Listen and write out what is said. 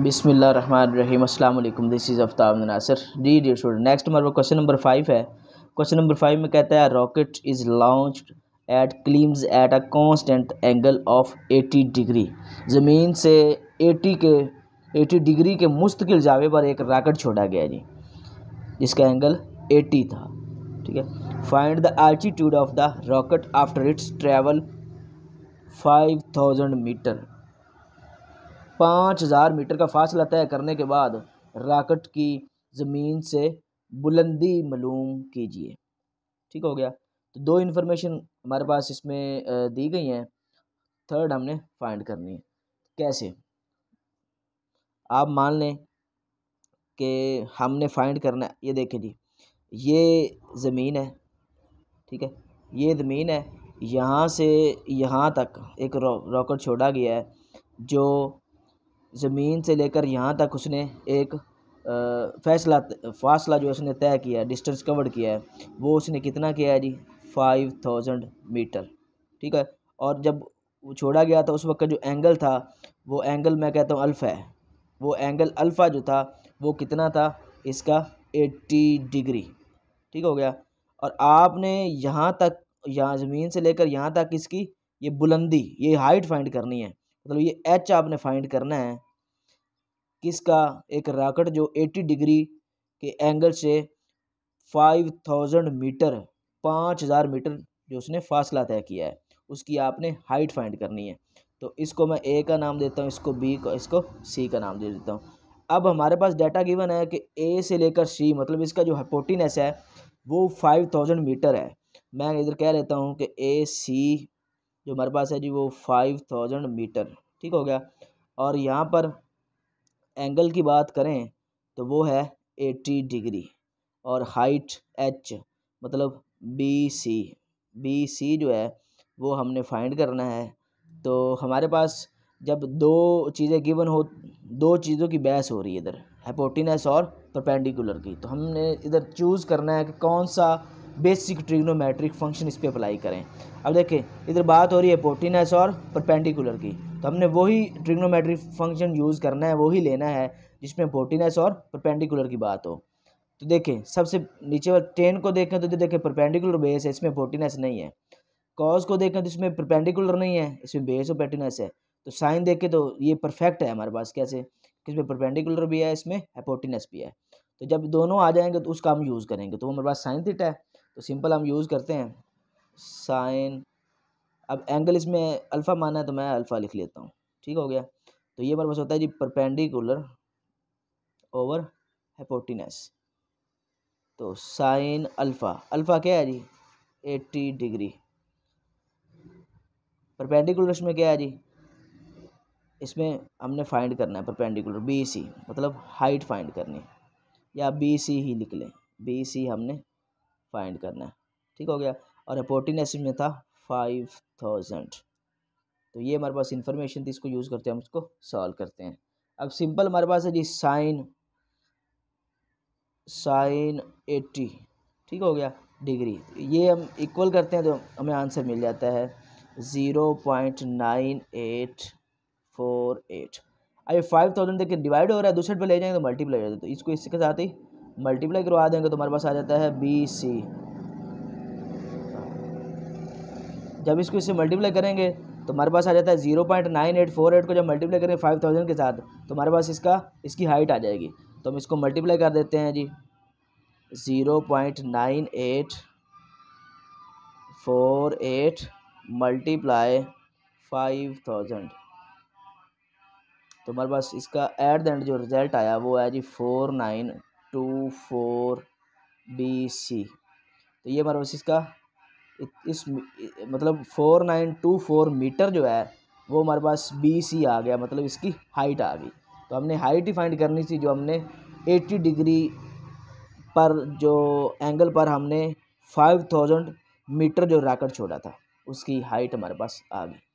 बिसमिल्ल रहीम अल्लाम this is Aftab Nasir D D student next हमारे पास क्वेश्चन नंबर फाइव है क्वेश्चन नंबर फाइव में कहता है rocket is launch at climbs at a constant angle of 80 degree ज़मीन से 80 के 80 डिग्री के मुस्तकिल जावे पर एक रॉकेट छोड़ा गया जी जिसका एंगल 80 था ठीक है find the altitude of the rocket after its travel thousand metre पाँच हज़ार मीटर का फासला तय करने के बाद राकेट की ज़मीन से बुलंदी मलूम कीजिए ठीक हो गया तो दो इन्फॉर्मेशन हमारे पास इसमें दी गई हैं थर्ड हमने फाइंड करनी है कैसे आप मान लें कि हमने फाइंड करना है ये देखें जी ये ज़मीन है ठीक है ये ज़मीन है यहाँ से यहाँ तक एक रॉकेट छोड़ा गया है जो ज़मीन से लेकर यहाँ तक उसने एक फैसला फासला जो उसने तय किया है डिस्टेंस कवर किया है वो उसने कितना किया है जी फाइव थाउजेंड मीटर ठीक है और जब वो छोड़ा गया था उस वक्त का जो एंगल था वो एंगल मैं कहता हूँ अल्फ़ा है वो एंगल अल्फ़ा जो था वो कितना था इसका एट्टी डिग्री ठीक हो गया और आपने यहाँ तक यहाँ ज़मीन से लेकर यहाँ तक इसकी ये बुलंदी ये हाइट फाइंड करनी है मतलब ये एच आपने फाइंड करना है किसका एक राकेट जो 80 डिग्री के एंगल से 5000 मीटर 5000 मीटर जो उसने फासला तय किया है उसकी आपने हाइट फाइंड करनी है तो इसको मैं ए का नाम देता हूँ इसको बी का इसको सी का नाम दे देता हूँ अब हमारे पास डाटा गिवन है कि ए से लेकर सी मतलब इसका जो हाइपोटिनस है वो फाइव थाउजेंड मीटर है मैं इधर कह लेता हूँ कि ए सी जो हमारे पास है जी वो फाइव थाउजेंड मीटर ठीक हो गया और यहाँ पर एंगल की बात करें तो वो है एट्टी डिग्री और हाइट एच मतलब बी सी बी सी जो है वो हमने फाइंड करना है तो हमारे पास जब दो चीज़ें गिवन हो दो चीज़ों की बहस हो रही है इधर हेपोटिनस और परपेंडिकुलर की तो हमने इधर चूज़ करना है कि कौन सा बेसिक ट्रिग्नोमेट्रिक फंक्शन इस पर अप्लाई करें अब देखें इधर बात हो रही है पोटिनस और परपेंडिकुलर की तो हमने वही ट्रिग्नोमेट्रिक फंक्शन यूज़ करना है वही लेना है जिसमें पोटिनस और परपेंडिकुलर की बात हो तो देखें सबसे नीचे वाले टेन को देखें तो देखें परपेंडिकुलर बेस है इसमें पोटिनस नहीं है कॉज को देखें तो इसमें परपेंडिकुलर नहीं है इसमें बेस और पेटिनस है तो साइन देखें तो ये परफेक्ट है हमारे पास कैसे इसमें परपेंडिकुलर भी है इसमें एपोटिनस भी है तो जब दोनों आ जाएंगे तो उसका हम यूज़ करेंगे तो हमारे पास साइन थीटा है तो सिंपल हम यूज़ करते हैं साइन अब एंगल इसमें अल्फ़ा माना है तो मैं अल्फ़ा लिख लेता हूँ ठीक हो गया तो ये परपस होता है जी परपेंडिकुलर ओवर हेपोटिनस तो साइन अल्फ़ा अल्फ़ा क्या है जी एट्टी डिग्री परपेंडिकुलर इसमें क्या है जी इसमें हमने फाइंड करना है परपेंडिकुलर बी सी मतलब हाइट फाइंड करनी या बी सी ही लिख लें बी सी हमने फाइंड करना है ठीक हो गया और रिपोर्टिंग एसिड में था फाइव थाउजेंड तो ये हमारे पास इन्फॉर्मेशन थी इसको यूज़ करते हैं हम इसको सॉल्व करते हैं अब सिंपल हमारे पास है जी साइन साइन एट्टी ठीक हो गया डिग्री ये हम इक्वल करते हैं तो हमें आंसर मिल जाता है zero point nine eight four eight अभी फाइव थाउजेंड देखिए डिवाइड हो रहा है दूसरे पर ले जाएंगे तो मल्टीप्लाई हो जाते तो इसको इसके साथ ही मल्टीप्लाई करवा देंगे तो हमारे पास आ जाता है बी सी जब इसको इससे मल्टीप्लाई करेंगे तो हमारे पास आ जाता है zero point nine eight four eight को जब मल्टीप्लाई करेंगे फाइव थाउजेंड के साथ तो हमारे पास इसका इसकी हाइट आ जाएगी तो हम इसको मल्टीप्लाई कर देते हैं जी zero point nine eight four eight multiply five thousand तो हमारे पास इसका एट द एंड जो रिज़ल्ट आया वो है जी four nine two four B C तो ये हमारा बस इसका इस मतलब four nine two four metre जो है वो हमारे पास बी सी आ गया मतलब इसकी हाइट आ गई तो हमने हाइट ही फाइंड करनी थी जो हमने एट्टी डिग्री पर जो एंगल पर हमने फाइव थाउजेंड मीटर जो रैकेट छोड़ा था उसकी हाइट हमारे पास आ गई